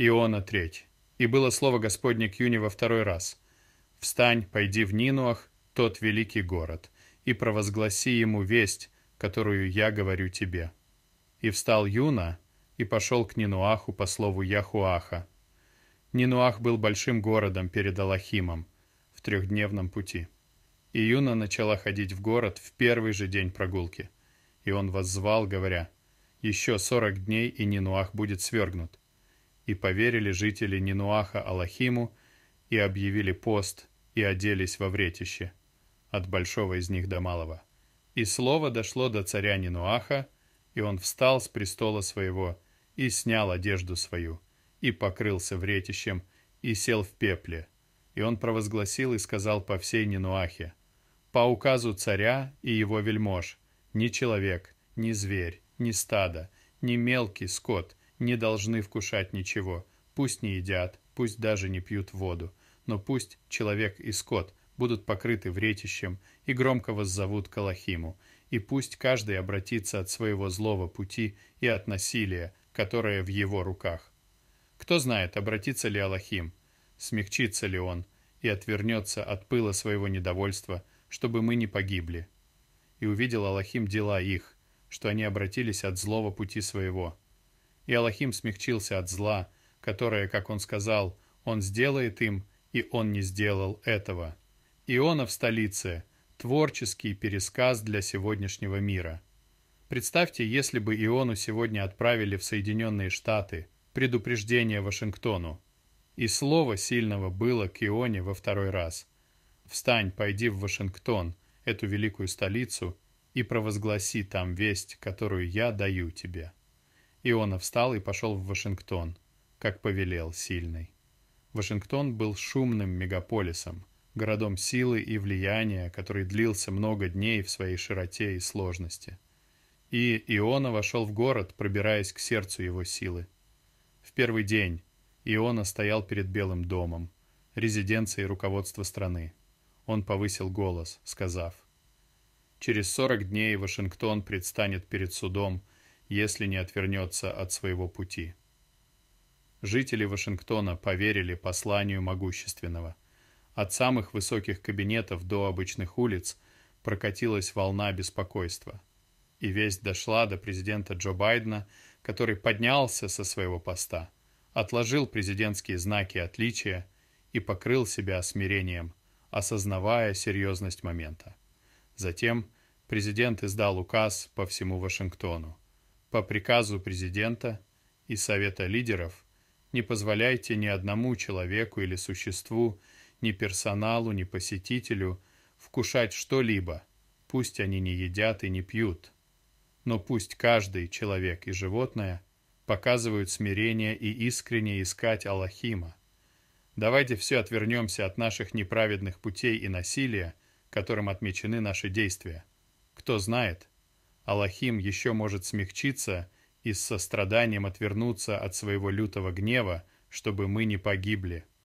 Иона треть. И было слово Господне к Юне во второй раз. «Встань, пойди в Нинуах, тот великий город, и провозгласи ему весть, которую я говорю тебе». И встал Юна и пошел к Нинуаху по слову Яхуаха. Нинуах был большим городом перед Алахимом в трехдневном пути. И Юна начала ходить в город в первый же день прогулки. И он воззвал, говоря, «Еще сорок дней, и Нинуах будет свергнут и поверили жители Нинуаха Аллахиму, и объявили пост, и оделись во вретище, от большого из них до малого. И слово дошло до царя Нинуаха, и он встал с престола своего, и снял одежду свою, и покрылся вретищем, и сел в пепле. И он провозгласил и сказал по всей Нинуахе, «По указу царя и его вельмож, ни человек, ни зверь, ни стадо, ни мелкий скот, не должны вкушать ничего, пусть не едят, пусть даже не пьют воду, но пусть человек и скот будут покрыты вретищем и громко воззовут Калахиму, и пусть каждый обратится от своего злого пути и от насилия, которое в его руках. Кто знает, обратится ли Аллахим, смягчится ли он и отвернется от пыла своего недовольства, чтобы мы не погибли. И увидел Аллахим дела их, что они обратились от злого пути своего. И Аллахим смягчился от зла, которое, как он сказал, он сделает им, и он не сделал этого. Иона в столице – творческий пересказ для сегодняшнего мира. Представьте, если бы Иону сегодня отправили в Соединенные Штаты предупреждение Вашингтону. И слово сильного было к Ионе во второй раз. «Встань, пойди в Вашингтон, эту великую столицу, и провозгласи там весть, которую я даю тебе». Иона встал и пошел в Вашингтон, как повелел сильный. Вашингтон был шумным мегаполисом, городом силы и влияния, который длился много дней в своей широте и сложности. И Иона вошел в город, пробираясь к сердцу его силы. В первый день Иона стоял перед Белым домом, резиденцией руководства страны. Он повысил голос, сказав, «Через сорок дней Вашингтон предстанет перед судом – если не отвернется от своего пути. Жители Вашингтона поверили посланию могущественного. От самых высоких кабинетов до обычных улиц прокатилась волна беспокойства. И весть дошла до президента Джо Байдена, который поднялся со своего поста, отложил президентские знаки отличия и покрыл себя смирением, осознавая серьезность момента. Затем президент издал указ по всему Вашингтону, по приказу президента и Совета лидеров не позволяйте ни одному человеку или существу, ни персоналу, ни посетителю вкушать что-либо, пусть они не едят и не пьют. Но пусть каждый человек и животное показывают смирение и искренне искать Аллахима. Давайте все отвернемся от наших неправедных путей и насилия, которым отмечены наши действия. Кто знает, Аллахим еще может смягчиться и с состраданием отвернуться от своего лютого гнева, чтобы мы не погибли.